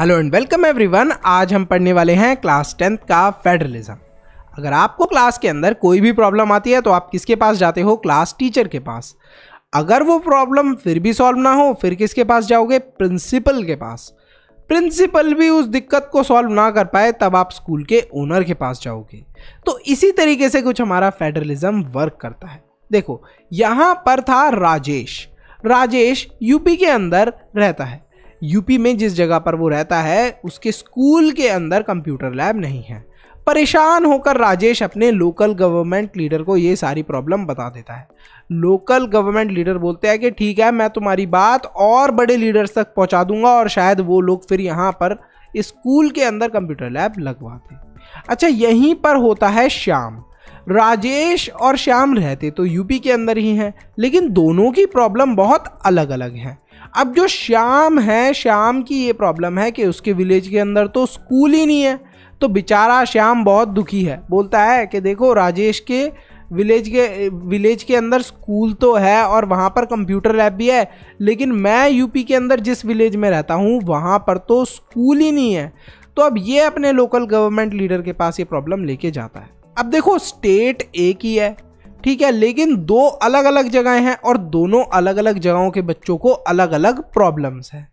hello and welcome everyone आज हम पढ़ने वाले हैं क्लास टेंथ का फेडरलिज्म अगर आपको क्लास के अंदर कोई भी प्रॉब्लम आती है तो आप किसके पास जाते हो क्लास टीचर के पास अगर वो प्रॉब्लम फिर भी सॉल्व ना हो फिर किसके पास जाओगे प्रिंसिपल के पास प्रिंसिपल भी उस दिक्कत को सॉल्व ना कर पाए तब आप स्कूल के ओनर के पास जाओगे तो इसी तरीके से कुछ हमारा फेडरलिज्म वर्क करता है देखो यहाँ पर था राजेश राजेश यूपी के अंदर रहता है यूपी में जिस जगह पर वो रहता है उसके स्कूल के अंदर कंप्यूटर लैब नहीं है परेशान होकर राजेश अपने लोकल गवर्नमेंट लीडर को ये सारी प्रॉब्लम बता देता है लोकल गवर्नमेंट लीडर बोलते हैं कि ठीक है मैं तुम्हारी बात और बड़े लीडर्स तक पहुंचा दूंगा और शायद वो लोग फिर यहाँ पर स्कूल के अंदर कंप्यूटर लैब लगवाते अच्छा यहीं पर होता है श्याम राजेश और श्याम रहते तो यूपी के अंदर ही हैं लेकिन दोनों की प्रॉब्लम बहुत अलग अलग हैं अब जो श्याम है श्याम की ये प्रॉब्लम है कि उसके विलेज के अंदर तो स्कूल ही नहीं है तो बेचारा श्याम बहुत दुखी है बोलता है कि देखो राजेश के विलेज के विलेज के अंदर स्कूल तो है और वहाँ पर कंप्यूटर लैब भी है लेकिन मैं यूपी के अंदर जिस विलेज में रहता हूँ वहाँ पर तो स्कूल ही नहीं है तो अब ये अपने लोकल गवर्नमेंट लीडर के पास ये प्रॉब्लम लेके जाता है अब देखो स्टेट एक ही है ठीक है लेकिन दो अलग अलग जगह हैं और दोनों अलग अलग जगहों के बच्चों को अलग अलग प्रॉब्लम्स हैं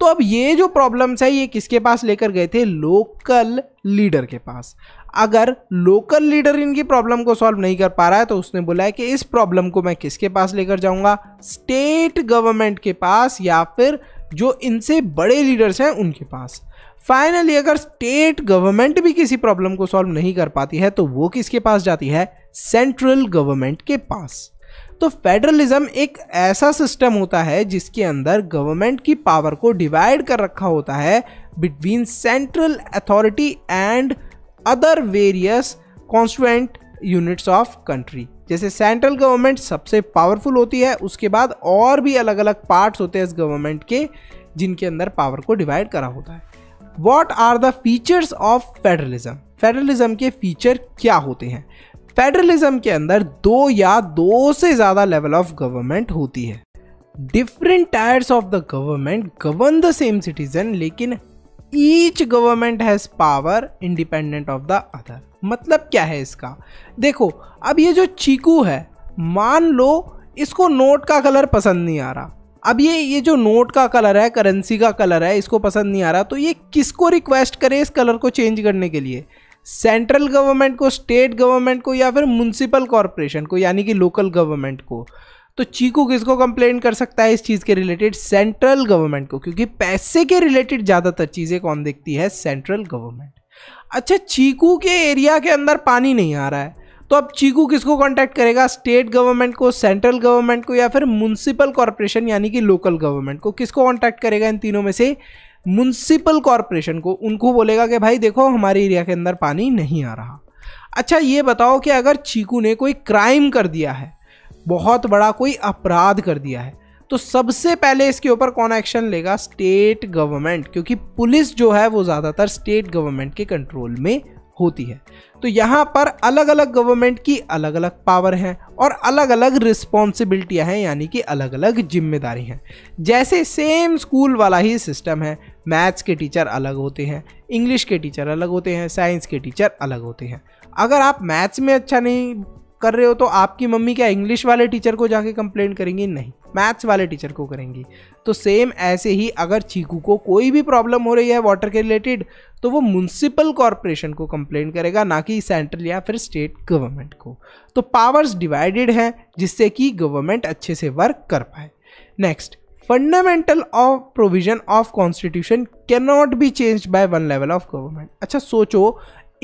तो अब ये जो प्रॉब्लम्स है ये किसके पास लेकर गए थे लोकल लीडर के पास अगर लोकल लीडर इनकी प्रॉब्लम को सॉल्व नहीं कर पा रहा है तो उसने बोला है कि इस प्रॉब्लम को मैं किसके पास लेकर जाऊंगा स्टेट गवर्नमेंट के पास या फिर जो इनसे बड़े लीडर्स हैं उनके पास फाइनली अगर स्टेट गवर्नमेंट भी किसी प्रॉब्लम को सॉल्व नहीं कर पाती है तो वो किसके पास जाती है सेंट्रल गवर्नमेंट के पास तो फेडरलिज्म एक ऐसा सिस्टम होता है जिसके अंदर गवर्नमेंट की पावर को डिवाइड कर रखा होता है between central authority and other various constituent units of country जैसे सेंट्रल गवर्नमेंट सबसे पावरफुल होती है उसके बाद और भी अलग अलग पार्ट्स होते हैं इस गवर्नमेंट के जिनके अंदर पावर को डिवाइड करा होता है what are the features of federalism federalism के फीचर क्या होते हैं फेडरलिज्म के अंदर दो या दो से ज़्यादा लेवल ऑफ गवर्नमेंट होती है different tiers of the government govern the same citizen लेकिन each government has power independent of the other मतलब क्या है इसका देखो अब ये जो चीकू है मान लो इसको नोट का कलर पसंद नहीं आ रहा अब ये ये जो नोट का कलर है करेंसी का कलर है इसको पसंद नहीं आ रहा तो ये किसको रिक्वेस्ट करें इस कलर को चेंज करने के लिए सेंट्रल गवर्नमेंट को स्टेट गवर्नमेंट को या फिर म्यूनसिपल कॉरपोरेशन को यानी कि लोकल गवर्नमेंट को तो चीकू किसको कंप्लेन कर सकता है इस चीज़ के रिलेटेड सेंट्रल गवर्नमेंट को क्योंकि पैसे के रिलेटेड ज़्यादातर चीज़ें कौन देखती है सेंट्रल गवर्नमेंट अच्छा चीकू के एरिया के अंदर पानी नहीं आ रहा है तो अब चीकू किसको कांटेक्ट करेगा स्टेट गवर्नमेंट को सेंट्रल गवर्नमेंट को या फिर म्यूनसिपल कॉरपोरेशन यानी कि लोकल गवर्नमेंट को किसको कांटेक्ट करेगा इन तीनों में से म्यूनसिपल कॉरपोरेशन को उनको बोलेगा कि भाई देखो हमारे एरिया के अंदर पानी नहीं आ रहा अच्छा ये बताओ कि अगर चीकू ने कोई क्राइम कर दिया है बहुत बड़ा कोई अपराध कर दिया है तो सबसे पहले इसके ऊपर कौन एक्शन लेगा स्टेट गवर्नमेंट क्योंकि पुलिस जो है वो ज़्यादातर स्टेट गवर्नमेंट के कंट्रोल में होती है तो यहाँ पर अलग अलग गवर्नमेंट की अलग अलग पावर हैं और अलग अलग रिस्पॉन्सिबिलिटियाँ हैं यानी कि अलग अलग जिम्मेदारी हैं जैसे सेम स्कूल वाला ही सिस्टम है मैथ्स के टीचर अलग होते हैं इंग्लिश के टीचर अलग होते हैं साइंस के टीचर अलग होते हैं अगर आप मैथ्स में अच्छा नहीं कर रहे हो तो आपकी मम्मी क्या इंग्लिश वाले टीचर को जाके कंप्लेंट करेंगी नहीं मैथ्स वाले टीचर को करेंगी तो सेम ऐसे ही अगर चीकू को कोई भी प्रॉब्लम हो रही है वाटर के रिलेटेड तो वो म्यूनसिपल कॉरपोरेशन को कंप्लेन करेगा ना कि सेंट्रल या फिर स्टेट गवर्नमेंट को तो पावर्स डिवाइडेड हैं जिससे कि गवर्नमेंट अच्छे से वर्क कर पाए next fundamental of provision of constitution can not be change by one level of government अच्छा सोचो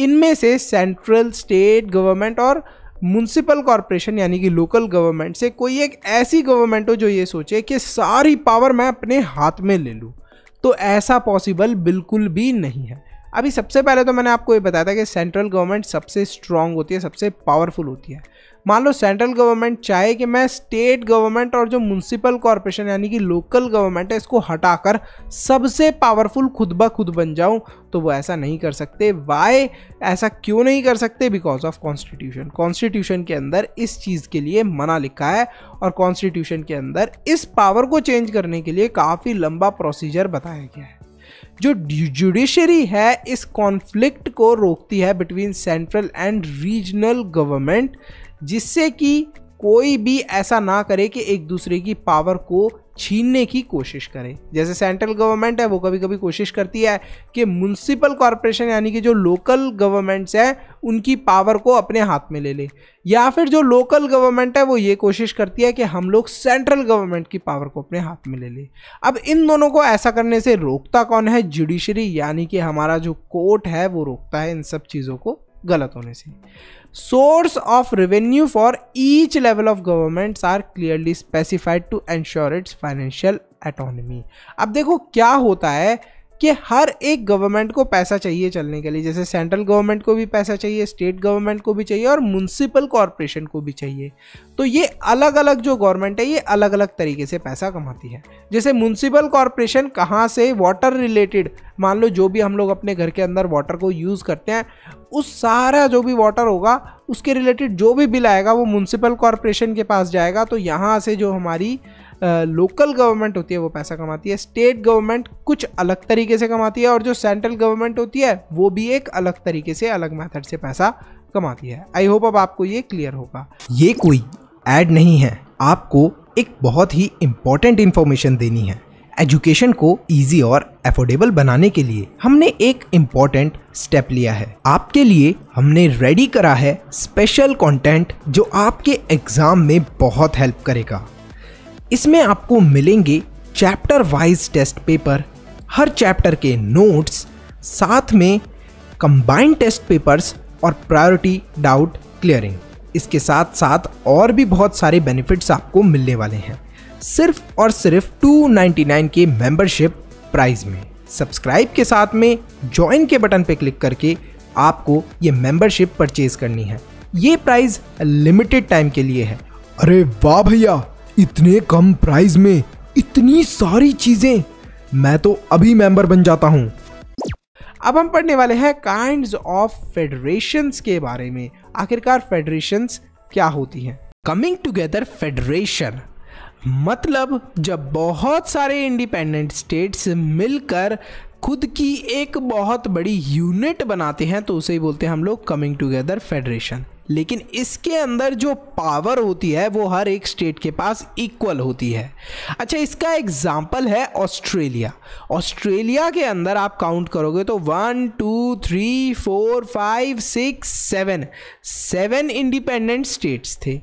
इनमें से सेंट्रल स्टेट गवर्नमेंट और म्यूनसिपल कॉरपोरेशन यानी कि लोकल गवर्नमेंट से कोई एक ऐसी गवर्नमेंट हो जो ये सोचे कि सारी पावर मैं अपने हाथ में ले लूँ तो ऐसा पॉसिबल बिल्कुल भी नहीं है अभी सबसे पहले तो मैंने आपको ये बताया था कि सेंट्रल गवर्नमेंट सबसे स्ट्रांग होती है सबसे पावरफुल होती है मान लो सेंट्रल गवर्नमेंट चाहे कि मैं स्टेट गवर्नमेंट और जो म्यूनसिपल कॉरपोरेशन यानी कि लोकल गवर्नमेंट है इसको हटाकर सबसे पावरफुल खुद ब खुद बन जाऊं तो वो ऐसा नहीं कर सकते वाई ऐसा क्यों नहीं कर सकते बिकॉज ऑफ कॉन्स्टिट्यूशन कॉन्स्टिट्यूशन के अंदर इस चीज़ के लिए मना लिखा है और कॉन्स्टिट्यूशन के अंदर इस पावर को चेंज करने के लिए काफ़ी लंबा प्रोसीजर बताया गया है जो जुडिशरी है इस कॉन्फ्लिक्ट को रोकती है between central and regional government जिससे कि कोई भी ऐसा ना करे कि एक दूसरे की पावर को छीनने की कोशिश करें जैसे सेंट्रल गवर्नमेंट है वो कभी कभी कोशिश करती है कि म्यूनसिपल कॉरपोरेशन यानी कि जो लोकल गवर्नमेंट्स हैं उनकी पावर को अपने हाथ में ले ले या फिर जो लोकल गवर्नमेंट है वो ये कोशिश करती है कि हम लोग सेंट्रल गवर्नमेंट की पावर को अपने हाथ में ले लें अब इन दोनों को ऐसा करने से रोकता कौन है जुडिशरी यानी कि हमारा जो कोर्ट है वो रोकता है इन सब चीज़ों को गलत होने से source of revenue for each level of governments are clearly specified to ensure its financial autonomy अब देखो क्या होता है कि हर एक गवर्नमेंट को पैसा चाहिए चलने के लिए जैसे सेंट्रल गवर्नमेंट को भी पैसा चाहिए स्टेट गवर्नमेंट को भी चाहिए और म्यूनसिपल कॉरपोरेशन को भी चाहिए तो ये अलग अलग जो गवर्नमेंट है ये अलग अलग तरीके से पैसा कमाती है जैसे म्यूनसिपल कॉरपोरेशन कहाँ से वाटर रिलेटेड मान लो जो भी हम लोग अपने घर के अंदर वाटर को यूज़ करते हैं उस सारा जो भी वाटर होगा उसके रिलेटेड जो भी बिल आएगा वो म्यूनसिपल कॉरपोरेशन के पास जाएगा तो यहाँ से जो हमारी लोकल गवर्नमेंट होती है वो पैसा कमाती है स्टेट गवर्नमेंट कुछ अलग तरीके से कमाती है और जो सेंट्रल गवर्नमेंट होती है वो भी एक अलग तरीके से अलग मेथड से पैसा कमाती है आई होप अब आपको ये क्लियर होगा ये कोई एड नहीं है आपको एक बहुत ही इम्पोर्टेंट इन्फॉर्मेशन देनी है एजुकेशन को इजी और एफोर्डेबल बनाने के लिए हमने एक इम्पॉर्टेंट स्टेप लिया है आपके लिए हमने रेडी करा है स्पेशल कंटेंट जो आपके एग्जाम में बहुत हेल्प करेगा इसमें आपको मिलेंगे चैप्टर वाइज टेस्ट पेपर हर चैप्टर के नोट्स साथ में कंबाइंड टेस्ट पेपर्स और प्रायोरिटी डाउट क्लियरिंग इसके साथ साथ और भी बहुत सारे बेनिफिट्स आपको मिलने वाले हैं सिर्फ और सिर्फ 299 के मेंबरशिप प्राइस में सब्सक्राइब के साथ में ज्वाइन के बटन पर क्लिक करके आपको ये मेंबरशिप परचेज करनी है ये प्राइस लिमिटेड टाइम के लिए है अरे वाह भैया इतने कम प्राइस में इतनी सारी चीजें मैं तो अभी मेंबर बन जाता हूं अब हम पढ़ने वाले हैं काइंड ऑफ फेडरेशंस के बारे में आखिरकार फेडरेशंस क्या होती हैं कमिंग टुगेदर फेडरेशन मतलब जब बहुत सारे इंडिपेंडेंट स्टेट्स मिलकर खुद की एक बहुत बड़ी यूनिट बनाते हैं तो उसे बोलते हैं हम लोग कमिंग टुगेदर फेडरेशन लेकिन इसके अंदर जो पावर होती है वो हर एक स्टेट के पास इक्वल होती है अच्छा इसका एग्जाम्पल है ऑस्ट्रेलिया ऑस्ट्रेलिया के अंदर आप काउंट करोगे तो one two three four five six seven seven independent states थे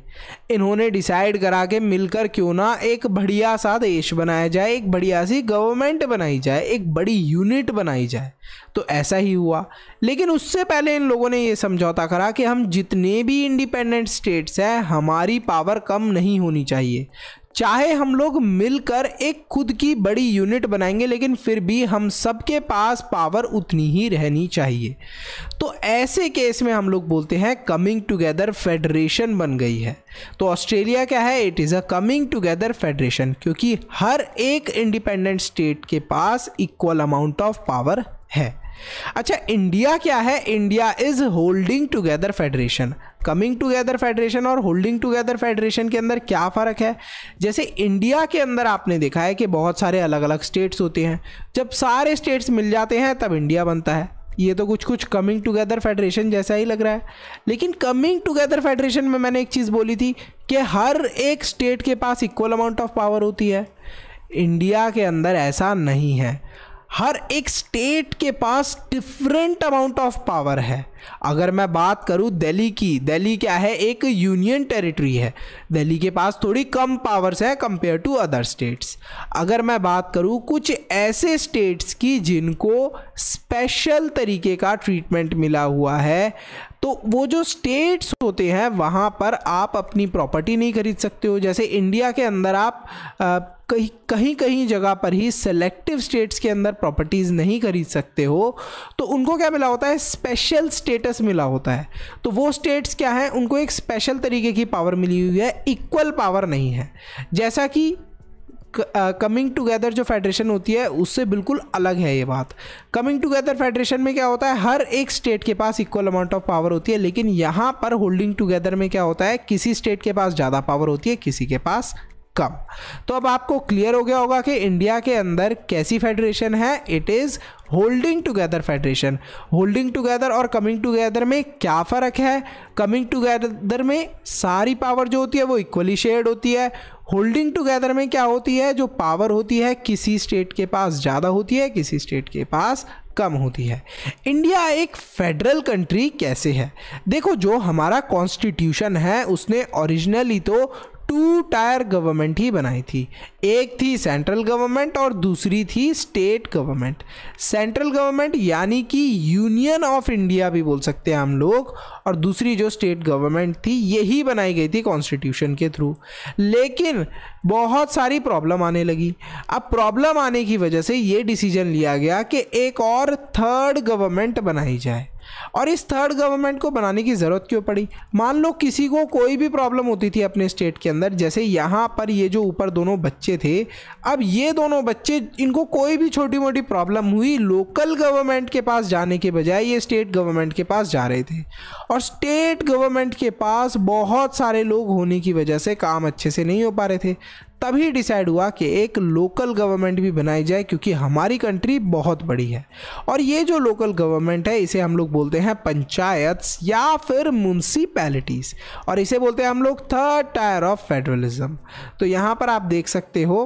इन्होंने डिसाइड करा के मिलकर क्यों ना एक बढ़िया सा देश बनाया जाए एक बढ़िया सी गवर्नमेंट बनाई जाए एक बड़ी यूनिट बनाई जाए तो ऐसा ही हुआ लेकिन उससे पहले इन लोगों ने ये समझौता करा कि हम जितने भी इंडिपेंडेंट स्टेट्स हैं हमारी पावर कम नहीं होनी चाहिए चाहे हम लोग मिलकर एक खुद की बड़ी यूनिट बनाएंगे लेकिन फिर भी हम सबके पास पावर उतनी ही रहनी चाहिए तो ऐसे केस में हम लोग बोलते हैं कमिंग टुगेदर फेडरेशन बन गई है तो ऑस्ट्रेलिया क्या है it is a coming together federation क्योंकि हर एक इंडिपेंडेंट स्टेट के पास इक्वल अमाउंट ऑफ पावर है अच्छा इंडिया क्या है India is holding together federation coming together federation और होल्डिंग टुगेदर फेडरेशन के अंदर क्या फ़र्क है जैसे इंडिया के अंदर आपने देखा है कि बहुत सारे अलग अलग स्टेट्स होते हैं जब सारे स्टेट्स मिल जाते हैं तब इंडिया बनता है ये तो कुछ कुछ कमिंग टुगेदर फेडरेशन जैसा ही लग रहा है लेकिन कमिंग टुगेदर फेडरेशन में मैंने एक चीज़ बोली थी कि हर एक स्टेट के पास इक्वल अमाउंट ऑफ पावर होती है इंडिया के अंदर ऐसा नहीं है हर एक स्टेट के पास डिफरेंट अमाउंट ऑफ पावर है अगर मैं बात करूं दिल्ली की दिल्ली क्या है एक यूनियन टेरिटरी है दिल्ली के पास थोड़ी कम पावर्स है कंपेयर टू अदर स्टेट्स अगर मैं बात करूं कुछ ऐसे स्टेट्स की जिनको स्पेशल तरीके का ट्रीटमेंट मिला हुआ है तो वो जो स्टेट्स होते हैं वहाँ पर आप अपनी प्रॉपर्टी नहीं खरीद सकते हो जैसे इंडिया के अंदर आप कहीं कहीं कहीं जगह पर ही सेलेक्टिव स्टेट्स के अंदर प्रॉपर्टीज़ नहीं खरीद सकते हो तो उनको क्या मिला होता है स्पेशल स्टेटस मिला होता है तो वो स्टेट्स क्या हैं उनको एक स्पेशल तरीके की पावर मिली हुई है इक्वल पावर नहीं है जैसा कि कमिंग टुगेदर जो फेडरेशन होती है उससे बिल्कुल अलग है ये बात कमिंग टुगेदर फेडरेशन में क्या होता है हर एक स्टेट के पास इक्वल अमाउंट ऑफ पावर होती है लेकिन यहाँ पर होल्डिंग टुगेदर में क्या होता है किसी स्टेट के पास ज़्यादा पावर होती है किसी के पास कम तो अब आपको क्लियर हो गया होगा कि इंडिया के अंदर कैसी फेडरेशन है it is holding together federation holding together और कमिंग टुगेदर में क्या फ़र्क है कमिंग टुगेदर में सारी पावर जो होती है वो इक्वली शेयर्ड होती है होल्डिंग टुगेदर में क्या होती है जो पावर होती है किसी स्टेट के पास ज़्यादा होती है किसी स्टेट के पास कम होती है इंडिया एक फेडरल कंट्री कैसे है देखो जो हमारा कॉन्स्टिट्यूशन है उसने ओरिजिनली तो टू टायर गवर्नमेंट ही बनाई थी एक थी सेंट्रल गवर्नमेंट और दूसरी थी स्टेट गवर्नमेंट सेंट्रल गवर्नमेंट यानी कि यूनियन ऑफ इंडिया भी बोल सकते हैं हम लोग और दूसरी जो स्टेट गवर्नमेंट थी यही बनाई गई थी कॉन्स्टिट्यूशन के थ्रू लेकिन बहुत सारी प्रॉब्लम आने लगी अब प्रॉब्लम आने की वजह से ये डिसीजन लिया गया कि एक और थर्ड गवर्नमेंट बनाई जाए और इस थर्ड गवर्नमेंट को बनाने की ज़रूरत क्यों पड़ी मान लो किसी को कोई भी प्रॉब्लम होती थी अपने स्टेट के अंदर जैसे यहाँ पर ये जो ऊपर दोनों बच्चे थे अब ये दोनों बच्चे इनको कोई भी छोटी मोटी प्रॉब्लम हुई लोकल गवर्नमेंट के पास जाने के बजाय ये स्टेट गवर्नमेंट के पास जा रहे थे और स्टेट गवर्नमेंट के पास बहुत सारे लोग होने की वजह से काम अच्छे से नहीं हो पा रहे थे तभी डिसाइड हुआ कि एक लोकल गवर्नमेंट भी बनाई जाए क्योंकि हमारी कंट्री बहुत बड़ी है और ये जो लोकल गवर्नमेंट है इसे हम लोग बोलते हैं पंचायत या फिर म्यूनसिपैलिटीज़ और इसे बोलते हैं हम लोग थर्ड टायर ऑफ फेडरलिज्म तो यहाँ पर आप देख सकते हो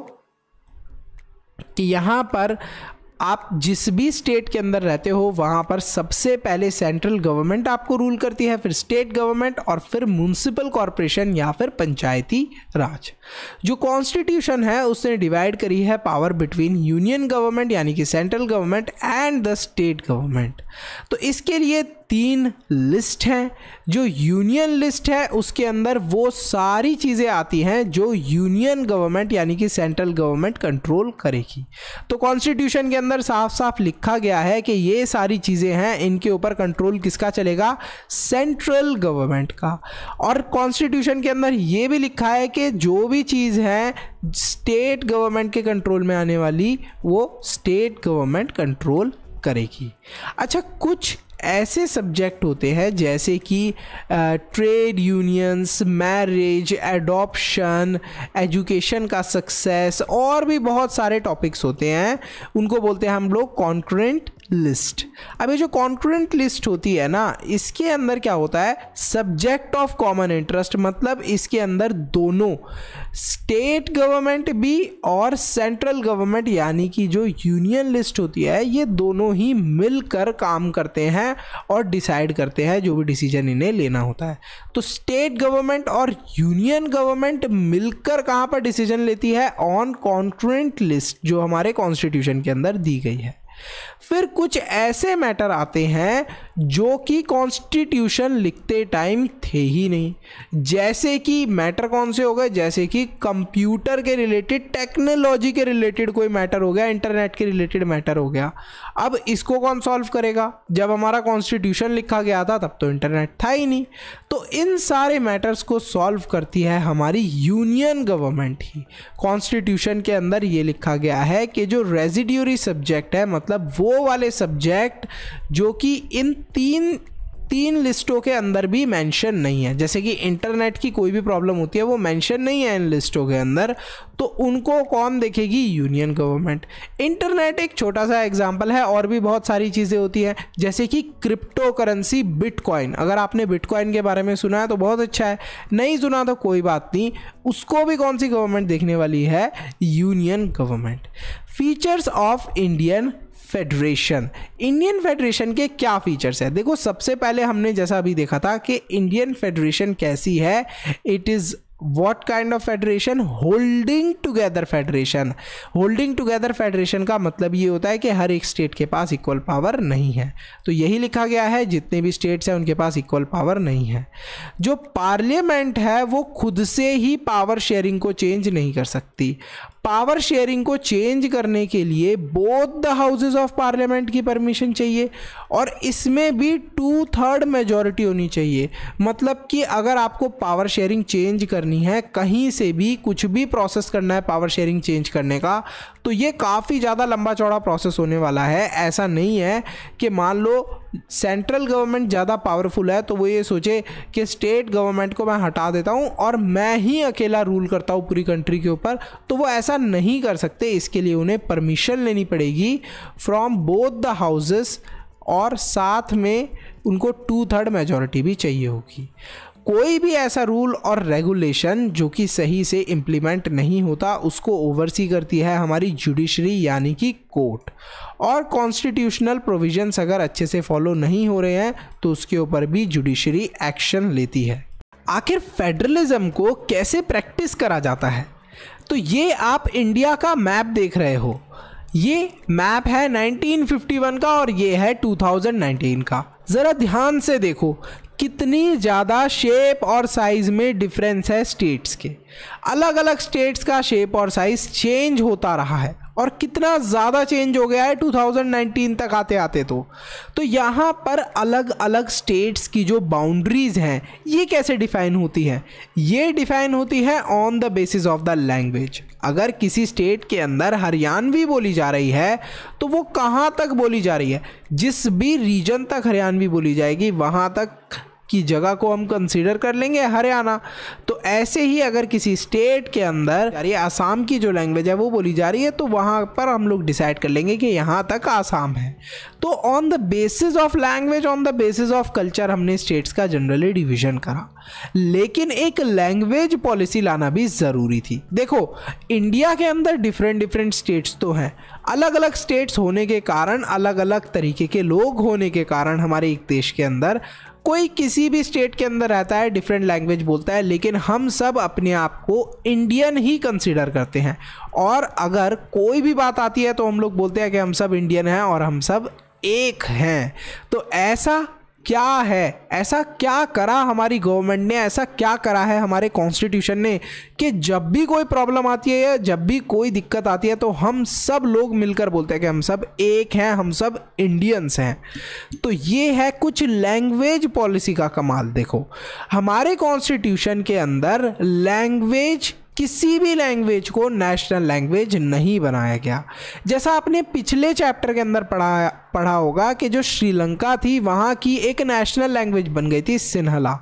कि यहाँ पर आप जिस भी स्टेट के अंदर रहते हो वहाँ पर सबसे पहले सेंट्रल गवर्नमेंट आपको रूल करती है फिर स्टेट गवर्नमेंट और फिर म्यूनसिपल कॉरपोरेशन या फिर पंचायती राज जो कॉन्स्टिट्यूशन है उसने डिवाइड करी है पावर बिटवीन यूनियन गवर्नमेंट यानी कि central government and the state government तो इसके लिए तीन लिस्ट हैं जो यूनियन लिस्ट है उसके अंदर वो सारी चीज़ें आती हैं जो यूनियन गवर्नमेंट यानी कि सेंट्रल गवर्नमेंट कंट्रोल करेगी तो कॉन्स्टिट्यूशन के अंदर साफ साफ लिखा गया है कि ये सारी चीज़ें हैं इनके ऊपर कंट्रोल किसका चलेगा सेंट्रल गवर्नमेंट का और कॉन्स्टिट्यूशन के अंदर ये भी लिखा है कि जो भी चीज़ है स्टेट गवर्नमेंट के कंट्रोल में आने वाली वो स्टेट गवर्नमेंट कंट्रोल करेगी अच्छा कुछ ऐसे सब्जेक्ट होते हैं जैसे कि trade unions marriage adoption education का सक्सेस और भी बहुत सारे टॉपिक्स होते हैं उनको बोलते हैं हम लोग कॉन्क्रेंट लिस्ट अब ये जो कॉन्क्रेंट लिस्ट होती है ना इसके अंदर क्या होता है सब्जेक्ट ऑफ कॉमन इंटरेस्ट मतलब इसके अंदर दोनों स्टेट गवर्नमेंट भी और सेंट्रल गवर्नमेंट यानी कि जो यूनियन लिस्ट होती है ये दोनों ही मिलकर काम करते हैं और डिसाइड करते हैं जो भी डिसीजन इन्हें लेना होता है तो स्टेट गवर्नमेंट और यूनियन गवर्नमेंट मिलकर कहाँ पर डिसीजन लेती है ऑन कॉन्क्रेंट लिस्ट जो हमारे कॉन्स्टिट्यूशन के अंदर दी गई है फिर कुछ ऐसे मैटर आते हैं जो कि कॉन्स्टिट्यूशन लिखते टाइम थे ही नहीं जैसे कि मैटर कौन से हो गए जैसे कि कंप्यूटर के रिलेटेड टेक्नोलॉजी के रिलेटेड कोई मैटर हो गया इंटरनेट के रिलेटेड मैटर हो गया अब इसको कौन सॉल्व करेगा जब हमारा कॉन्स्टिट्यूशन लिखा गया था तब तो इंटरनेट था ही नहीं तो इन सारे मैटर्स को सॉल्व करती है हमारी यूनियन गवर्नमेंट ही कॉन्स्टिट्यूशन के अंदर ये लिखा गया है कि जो रेजिड्यूरी सब्जेक्ट है मतलब वो वो वाले सब्जेक्ट जो कि इन तीन तीन लिस्टों के अंदर भी मेंशन नहीं है जैसे कि इंटरनेट की कोई भी प्रॉब्लम होती है वो मेंशन नहीं है इन लिस्टों के अंदर तो उनको कौन देखेगी यूनियन गवर्नमेंट इंटरनेट एक छोटा सा एग्जाम्पल है और भी बहुत सारी चीज़ें होती हैं जैसे कि क्रिप्टो करेंसी बिटकॉइन अगर आपने बिटकॉइन के बारे में सुना है तो बहुत अच्छा है नहीं सुना तो कोई बात नहीं उसको भी कौन सी गवर्नमेंट देखने वाली है union government features of Indian federation Indian federation के क्या फीचर्स हैं देखो सबसे पहले हमने जैसा अभी देखा था कि इंडियन फेडरेशन कैसी है it is what kind of federation holding together federation holding together federation का मतलब ये होता है कि हर एक स्टेट के पास इक्वल पावर नहीं है तो यही लिखा गया है जितने भी स्टेट्स हैं उनके पास इक्वल पावर नहीं है जो पार्लियामेंट है वो खुद से ही पावर शेयरिंग को चेंज नहीं कर सकती पावर शेयरिंग को चेंज करने के लिए both the houses of parliament की परमिशन चाहिए और इसमें भी टू थर्ड मेजोरिटी होनी चाहिए मतलब कि अगर आपको पावर शेयरिंग चेंज करनी है कहीं से भी कुछ भी प्रोसेस करना है पावर शेयरिंग चेंज करने का तो ये काफ़ी ज़्यादा लंबा चौड़ा प्रोसेस होने वाला है ऐसा नहीं है कि मान लो सेंट्रल गवर्नमेंट ज़्यादा पावरफुल है तो वो ये सोचे कि स्टेट गवर्नमेंट को मैं हटा देता हूँ और मैं ही अकेला रूल करता हूँ पूरी कंट्री के ऊपर तो वो ऐसा नहीं कर सकते इसके लिए उन्हें परमिशन लेनी पड़ेगी फ्रॉम बोथ द हाउसेस और साथ में उनको टू थर्ड मेजॉरिटी भी चाहिए होगी कोई भी ऐसा रूल और रेगुलेशन जो कि सही से इम्प्लीमेंट नहीं होता उसको ओवरसी करती है हमारी जुडिशरी यानी कि कोर्ट और कॉन्स्टिट्यूशनल प्रोविजंस अगर अच्छे से फॉलो नहीं हो रहे हैं तो उसके ऊपर भी जुडिशरी एक्शन लेती है आखिर फेडरलिज्म को कैसे प्रैक्टिस करा जाता है तो ये आप इंडिया का मैप देख रहे हो ये मैप है 1951 का और ये है 2019 का ज़रा ध्यान से देखो कितनी ज़्यादा शेप और साइज़ में डिफरेंस है स्टेट्स के अलग अलग स्टेट्स का शेप और साइज़ चेंज होता रहा है और कितना ज़्यादा चेंज हो गया है 2019 तक आते आते तो तो यहाँ पर अलग अलग स्टेट्स की जो बाउंड्रीज़ हैं ये कैसे डिफ़ाइन होती हैं ये डिफ़ाइन होती है on the basis of the language अगर किसी स्टेट के अंदर हरियाणवी बोली जा रही है तो वो कहाँ तक बोली जा रही है जिस भी रीजन तक हरियाणवी बोली जाएगी वहाँ तक की जगह को हम कंसिडर कर लेंगे हरियाणा तो ऐसे ही अगर किसी स्टेट के अंदर अरे ये आसाम की जो लैंग्वेज है वो बोली जा रही है तो वहाँ पर हम लोग डिसाइड कर लेंगे कि यहाँ तक आसाम है तो on the basis of language on the basis of culture हमने स्टेट्स का जनरली डिविजन करा लेकिन एक लैंग्वेज पॉलिसी लाना भी ज़रूरी थी देखो इंडिया के अंदर डिफरेंट डिफरेंट स्टेट्स तो हैं अलग अलग स्टेट्स होने के कारण अलग अलग तरीके के लोग होने के कारण हमारे एक देश के अंदर कोई किसी भी स्टेट के अंदर रहता है डिफरेंट लैंग्वेज बोलता है लेकिन हम सब अपने आप को इंडियन ही कंसिडर करते हैं और अगर कोई भी बात आती है तो हम लोग बोलते हैं कि हम सब इंडियन हैं और हम सब एक हैं तो ऐसा क्या है ऐसा क्या करा हमारी गवर्नमेंट ने ऐसा क्या करा है हमारे कॉन्स्टिट्यूशन ने कि जब भी कोई प्रॉब्लम आती है या जब भी कोई दिक्कत आती है तो हम सब लोग मिलकर बोलते हैं कि हम सब एक हैं हम सब इंडियंस हैं तो ये है कुछ लैंग्वेज पॉलिसी का कमाल देखो हमारे कॉन्स्टिट्यूशन के अंदर लैंग्वेज किसी भी लैंग्वेज को नेशनल लैंग्वेज नहीं बनाया गया जैसा आपने पिछले चैप्टर के अंदर पढ़ा पढ़ा होगा कि जो श्रीलंका थी वहाँ की एक नेशनल लैंग्वेज बन गई थी सिन्हला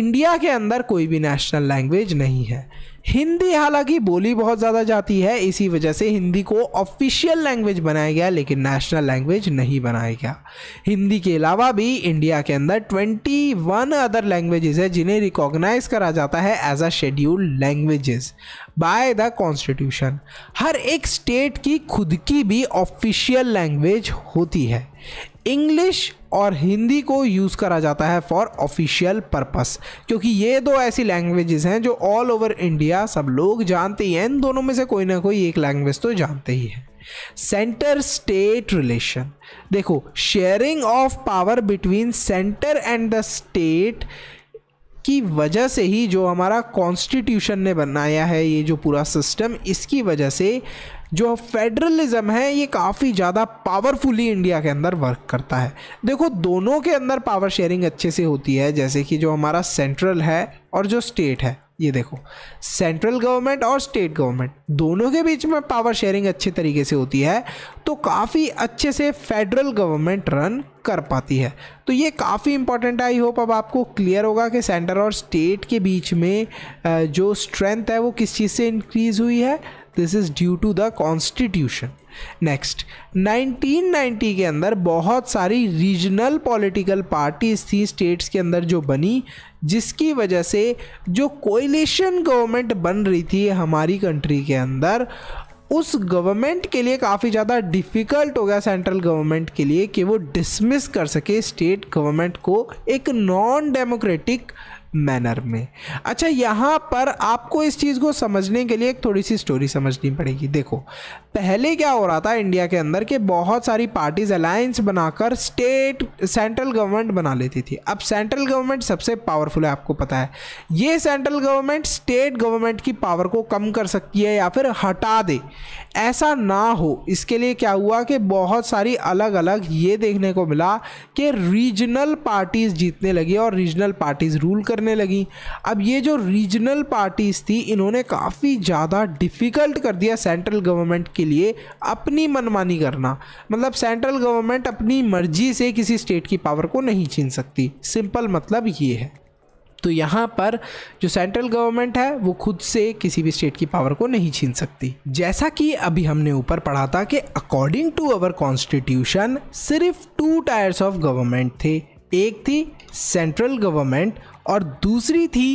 इंडिया के अंदर कोई भी नेशनल लैंग्वेज नहीं है हिंदी हालांकि बोली बहुत ज़्यादा जाती है इसी वजह से हिंदी को ऑफिशियल लैंग्वेज बनाया गया लेकिन नेशनल लैंग्वेज नहीं बनाया गया हिंदी के अलावा भी इंडिया के अंदर 21 अदर लैंग्वेजेस है जिन्हें रिकॉग्नाइज करा जाता है as a schedule languages by the constitution हर एक स्टेट की खुद की भी ऑफिशियल लैंग्वेज होती है इंग्लिश और हिंदी को यूज़ करा जाता है फॉर ऑफिशियल पर्पस क्योंकि ये दो ऐसी लैंग्वेजेस हैं जो ऑल ओवर इंडिया सब लोग जानते ही हैं इन दोनों में से कोई ना कोई एक लैंग्वेज तो जानते ही है सेंटर स्टेट रिलेशन देखो sharing of power between centre and the state की वजह से ही जो हमारा कॉन्स्टिट्यूशन ने बनाया है ये जो पूरा सिस्टम इसकी वजह से जो फेडरलिज्म है ये काफ़ी ज़्यादा पावरफुली इंडिया के अंदर वर्क करता है देखो दोनों के अंदर पावर शेयरिंग अच्छे से होती है जैसे कि जो हमारा सेंट्रल है और जो स्टेट है ये देखो सेंट्रल गवर्नमेंट और स्टेट गवर्नमेंट दोनों के बीच में पावर शेयरिंग अच्छे तरीके से होती है तो काफ़ी अच्छे से फेडरल गवर्नमेंट रन कर पाती है तो ये काफ़ी इंपॉर्टेंट आई होप अब आपको क्लियर होगा कि सेंटर और स्टेट के बीच में जो स्ट्रेंथ है वो किस चीज़ से इंक्रीज़ हुई है this is due to the constitution next 1990 के अंदर बहुत सारी रीजनल पॉलिटिकल पार्टीज थी स्टेट्स के अंदर जो बनी जिसकी वजह से जो कोयलेशन गवर्नमेंट बन रही थी हमारी कंट्री के अंदर उस गवर्नमेंट के लिए काफ़ी ज़्यादा डिफ़िकल्ट हो गया सेंट्रल गवर्नमेंट के लिए कि वो डिसमिस कर सके स्टेट गवर्नमेंट को एक नॉन डेमोक्रेटिक मैनर में अच्छा यहाँ पर आपको इस चीज़ को समझने के लिए एक थोड़ी सी स्टोरी समझनी पड़ेगी देखो पहले क्या हो रहा था इंडिया के अंदर कि बहुत सारी पार्टीज अलायंस बनाकर स्टेट सेंट्रल गवर्नमेंट बना लेती थी अब सेंट्रल गवर्नमेंट सबसे पावरफुल है आपको पता है ये सेंट्रल गवर्नमेंट स्टेट गवर्नमेंट की पावर को कम कर सकती है या फिर हटा दे ऐसा ना हो इसके लिए क्या हुआ कि बहुत सारी अलग अलग ये देखने को मिला कि रीजनल पार्टीज़ जीतने लगी और रीजनल पार्टीज़ रूल करने लगी अब ये जो रीजनल पार्टीज़ थी इन्होंने काफ़ी ज़्यादा डिफ़िकल्ट कर दिया सेंट्रल गवर्नमेंट के लिए अपनी मनमानी करना मतलब सेंट्रल गवर्नमेंट अपनी मर्जी से किसी स्टेट की पावर को नहीं छीन सकती सिंपल मतलब ये है तो यहाँ पर जो सेंट्रल गवर्नमेंट है वो खुद से किसी भी स्टेट की पावर को नहीं छीन सकती जैसा कि अभी हमने ऊपर पढ़ा था कि अकॉर्डिंग टू अवर कॉन्स्टिट्यूशन सिर्फ टू टायर्स ऑफ गवर्नमेंट थे एक थी सेंट्रल गवर्नमेंट और दूसरी थी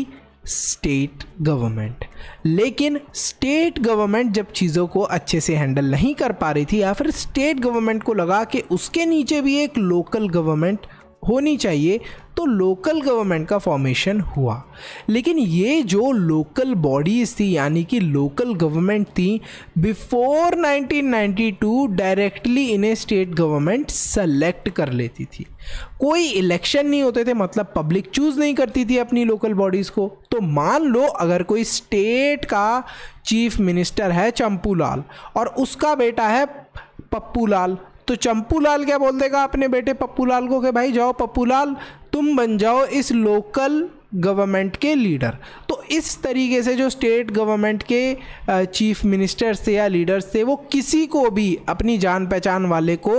स्टेट गवर्नमेंट लेकिन स्टेट गवर्नमेंट जब चीज़ों को अच्छे से हैंडल नहीं कर पा रही थी या फिर स्टेट गवर्नमेंट को लगा कि उसके नीचे भी एक लोकल गवर्नमेंट होनी चाहिए तो लोकल गवर्नमेंट का फॉर्मेशन हुआ लेकिन ये जो लोकल बॉडीज़ थी यानी कि लोकल गवर्नमेंट थी बिफोर 1992 डायरेक्टली इन्हें स्टेट गवर्नमेंट सेलेक्ट कर लेती थी कोई इलेक्शन नहीं होते थे मतलब पब्लिक चूज़ नहीं करती थी अपनी लोकल बॉडीज़ को तो मान लो अगर कोई स्टेट का चीफ मिनिस्टर है चंपूलाल और उसका बेटा है पप्पूलाल तो चंपूलाल क्या बोल देगा अपने बेटे पप्पूलाल को कि भाई जाओ पप्पूलाल तुम बन जाओ इस लोकल गवर्नमेंट के लीडर तो इस तरीके से जो स्टेट गवर्नमेंट के चीफ मिनिस्टर्स थे या लीडर्स थे वो किसी को भी अपनी जान पहचान वाले को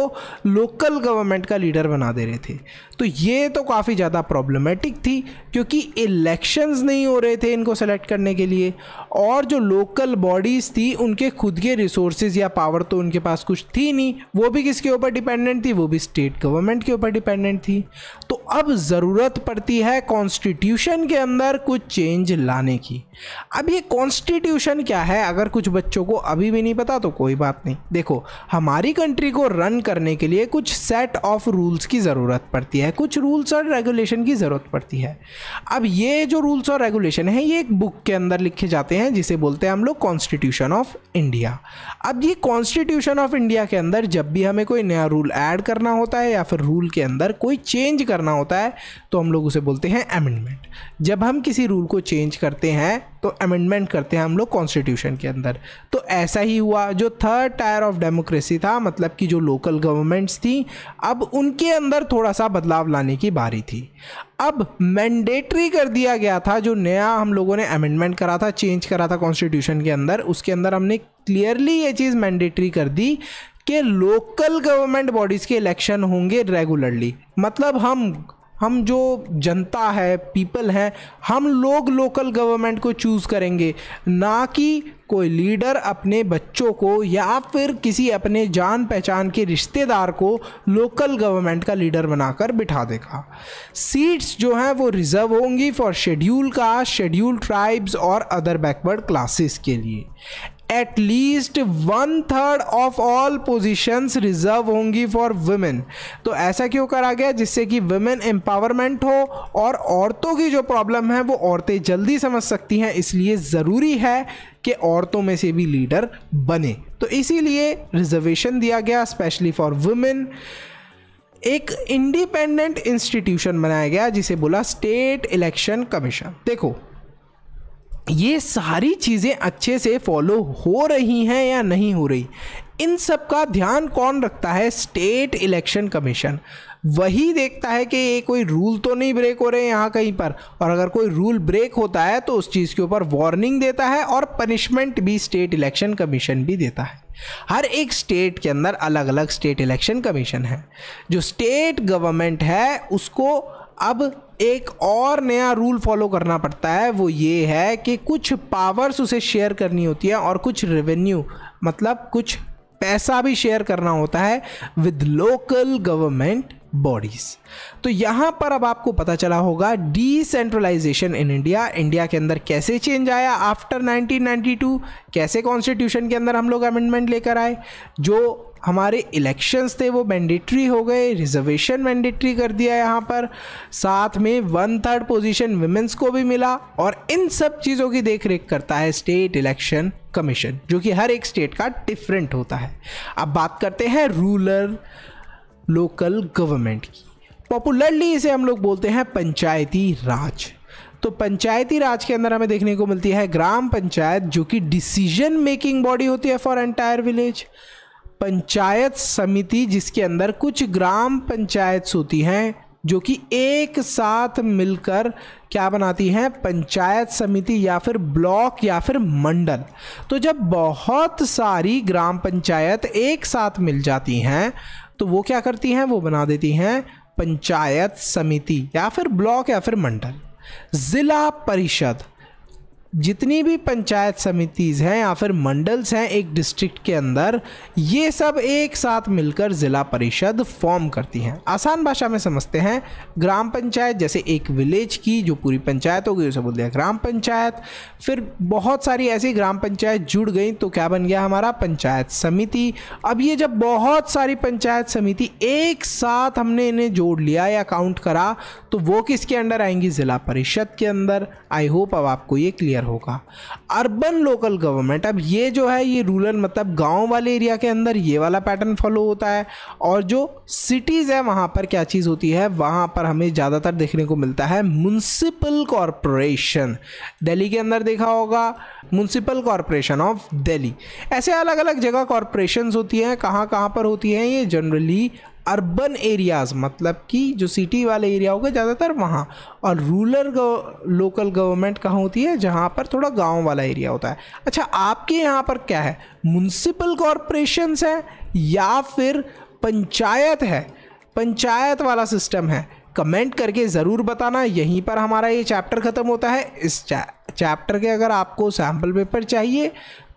लोकल गवर्नमेंट का लीडर बना दे रहे थे तो ये तो काफ़ी ज़्यादा प्रॉब्लमेटिक थी क्योंकि इलेक्शंस नहीं हो रहे थे इनको सेलेक्ट करने के लिए और जो लोकल बॉडीज़ थी उनके खुद के रिसोर्सेज या पावर तो उनके पास कुछ थी नहीं वो भी किसके ऊपर डिपेंडेंट थी वो भी स्टेट गवर्नमेंट के ऊपर डिपेंडेंट थी तो अब ज़रूरत पड़ती है कॉन्स्टिट्यूशन कॉन्स्टिट्यूशन के अंदर कुछ चेंज लाने की अब ये कॉन्स्टिट्यूशन क्या है अगर कुछ बच्चों को अभी भी नहीं पता तो कोई बात नहीं देखो हमारी कंट्री को रन करने के लिए कुछ सेट ऑफ रूल्स की ज़रूरत पड़ती है कुछ रूल्स और रेगुलेशन की ज़रूरत पड़ती है अब ये जो रूल्स और रेगुलेशन है ये एक बुक के अंदर लिखे जाते हैं जिसे बोलते हैं हम लोग कॉन्स्टिट्यूशन ऑफ इंडिया अब ये कॉन्स्टिट्यूशन ऑफ इंडिया के अंदर जब भी हमें कोई नया रूल ऐड करना होता है या फिर रूल के अंदर कोई चेंज करना होता है तो हम लोग उसे बोलते हैं अमेंडमेंट जब हम किसी रूल को चेंज करते हैं तो अमेंडमेंट करते हैं हम लोग कॉन्स्टिट्यूशन के अंदर तो ऐसा ही हुआ जो थर्ड टायर ऑफ डेमोक्रेसी था मतलब कि जो लोकल गवर्नमेंट्स थी अब उनके अंदर थोड़ा सा बदलाव लाने की बारी थी अब मैंडेटरी कर दिया गया था जो नया हम लोगों ने अमेंडमेंट करा था चेंज करा था कॉन्स्टिट्यूशन के अंदर उसके अंदर हमने क्लियरली ये चीज़ मैंडेटरी कर दी कि लोकल गवर्नमेंट बॉडीज़ के इलेक्शन होंगे रेगुलरली मतलब हम हम जो जनता है पीपल है हम लोग लोकल गवर्नमेंट को चूज़ करेंगे ना कि कोई लीडर अपने बच्चों को या फिर किसी अपने जान पहचान के रिश्तेदार को लोकल गवर्नमेंट का लीडर बनाकर बिठा देगा सीट्स जो हैं वो रिज़र्व होंगी for schedule caste schedule tribes और अदर बैकवर्ड क्लासेस के लिए at least one third of all positions reserve होंगी फॉर वुमेन तो ऐसा क्यों करा गया जिससे कि वुमेन एम्पावरमेंट हो और औरतों की जो प्रॉब्लम है वो औरतें जल्दी समझ सकती हैं इसलिए ज़रूरी है कि औरतों में से भी लीडर बने तो इसीलिए रिजर्वेशन दिया गया स्पेशली फॉर वुमेन एक इंडिपेंडेंट इंस्टीट्यूशन बनाया गया जिसे बोला स्टेट इलेक्शन कमीशन देखो ये सारी चीज़ें अच्छे से फॉलो हो रही हैं या नहीं हो रही इन सब का ध्यान कौन रखता है स्टेट इलेक्शन कमीशन वही देखता है कि ये कोई रूल तो नहीं ब्रेक हो रहे यहाँ कहीं पर और अगर कोई रूल ब्रेक होता है तो उस चीज़ के ऊपर वार्निंग देता है और पनिशमेंट भी स्टेट इलेक्शन कमीशन भी देता है हर एक स्टेट के अंदर अलग अलग स्टेट इलेक्शन कमीशन है जो स्टेट गवर्नमेंट है उसको अब एक और नया रूल फॉलो करना पड़ता है वो ये है कि कुछ पावर्स उसे शेयर करनी होती है और कुछ रेवेन्यू मतलब कुछ पैसा भी शेयर करना होता है विद लोकल गवर्नमेंट बॉडीज तो यहाँ पर अब आपको पता चला होगा डिसेंट्रलाइजेशन इन इंडिया इंडिया के अंदर कैसे चेंज आया आफ्टर 1992 कैसे कॉन्स्टिट्यूशन के अंदर हम लोग अमेंडमेंट लेकर आए जो हमारे इलेक्शंस थे वो मैंडेटरी हो गए रिजर्वेशन मैंडेटरी कर दिया यहाँ पर साथ में वन थर्ड पोजीशन वुमेंस को भी मिला और इन सब चीज़ों की देख रेख करता है स्टेट इलेक्शन कमीशन जो कि हर एक स्टेट का डिफरेंट होता है अब बात करते हैं रूलर लोकल गवर्नमेंट की पॉपुलरली इसे हम लोग बोलते हैं पंचायती राज तो पंचायती राज के अंदर हमें देखने को मिलती है ग्राम पंचायत जो कि डिसीजन मेकिंग बॉडी होती है फॉर एंटायर विलेज पंचायत समिति जिसके अंदर कुछ ग्राम पंचायत होती हैं जो कि एक साथ मिलकर क्या बनाती हैं पंचायत समिति या फिर ब्लॉक या फिर मंडल तो जब बहुत सारी ग्राम पंचायत एक साथ मिल जाती हैं तो वो क्या करती हैं वो बना देती हैं पंचायत समिति या फिर ब्लॉक या फिर मंडल ज़िला परिषद जितनी भी पंचायत समितिज़ हैं या फिर मंडल्स हैं एक डिस्ट्रिक्ट के अंदर ये सब एक साथ मिलकर ज़िला परिषद फॉर्म करती हैं आसान भाषा में समझते हैं ग्राम पंचायत जैसे एक विलेज की जो पूरी पंचायत हो गई उसे बोलते हैं ग्राम पंचायत फिर बहुत सारी ऐसी ग्राम पंचायत जुड़ गई तो क्या बन गया हमारा पंचायत समिति अब ये जब बहुत सारी पंचायत समिति एक साथ हमने इन्हें जोड़ लिया या काउंट करा तो वो किसके अंडर आएंगी ज़िला परिषद के अंदर आई होप अब आपको ये क्लियर होगा अर्बन लोकल गवर्नमेंट अब ये जो है ये रूरल मतलब गांव वाले एरिया के अंदर ये वाला पैटर्न फॉलो होता है और जो सिटीज़ है वहाँ पर क्या चीज़ होती है वहाँ पर हमें ज़्यादातर देखने को मिलता है म्यूनसिपल कॉरपोरेशन दिल्ली के अंदर देखा होगा म्यूनसिपल कॉरपोरेशन ऑफ दिल्ली ऐसे अलग अलग जगह कॉरपोरेशन होती हैं कहाँ कहाँ पर होती हैं ये जनरली अर्बन एरियाज़ मतलब कि जो सिटी वाले एरिया होगा ज़्यादातर वहाँ और रूरल गव, लोकल गवर्नमेंट कहाँ होती है जहाँ पर थोड़ा गांव वाला एरिया होता है अच्छा आपके यहाँ पर क्या है म्यूनसिपल कॉरपोरेशंस है या फिर पंचायत है पंचायत वाला सिस्टम है कमेंट करके ज़रूर बताना यहीं पर हमारा ये चैप्टर ख़त्म होता है इस चैप्टर के अगर आपको सैम्पल पेपर चाहिए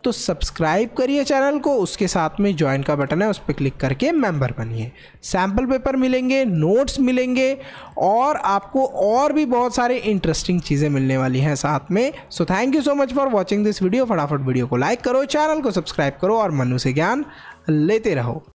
तो सब्सक्राइब करिए चैनल को उसके साथ में ज्वाइन का बटन है उस पर क्लिक करके मेंबर बनिए सैम्पल पेपर मिलेंगे नोट्स मिलेंगे और आपको और भी बहुत सारे इंटरेस्टिंग चीज़ें मिलने वाली हैं साथ में so thank you so much for watching this video फटाफट वीडियो को लाइक करो चैनल को सब्सक्राइब करो और मनु से ज्ञान लेते रहो